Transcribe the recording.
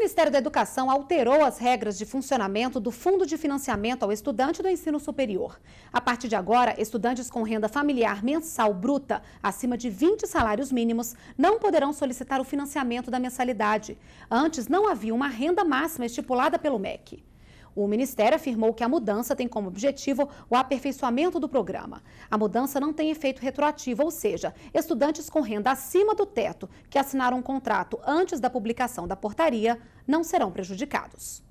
Ministério da Educação alterou as regras de funcionamento do Fundo de Financiamento ao Estudante do Ensino Superior. A partir de agora, estudantes com renda familiar mensal bruta acima de 20 salários mínimos não poderão solicitar o financiamento da mensalidade. Antes, não havia uma renda máxima estipulada pelo MEC. O Ministério afirmou que a mudança tem como objetivo o aperfeiçoamento do programa. A mudança não tem efeito retroativo, ou seja, estudantes com renda acima do teto que assinaram um contrato antes da publicação da portaria não serão prejudicados.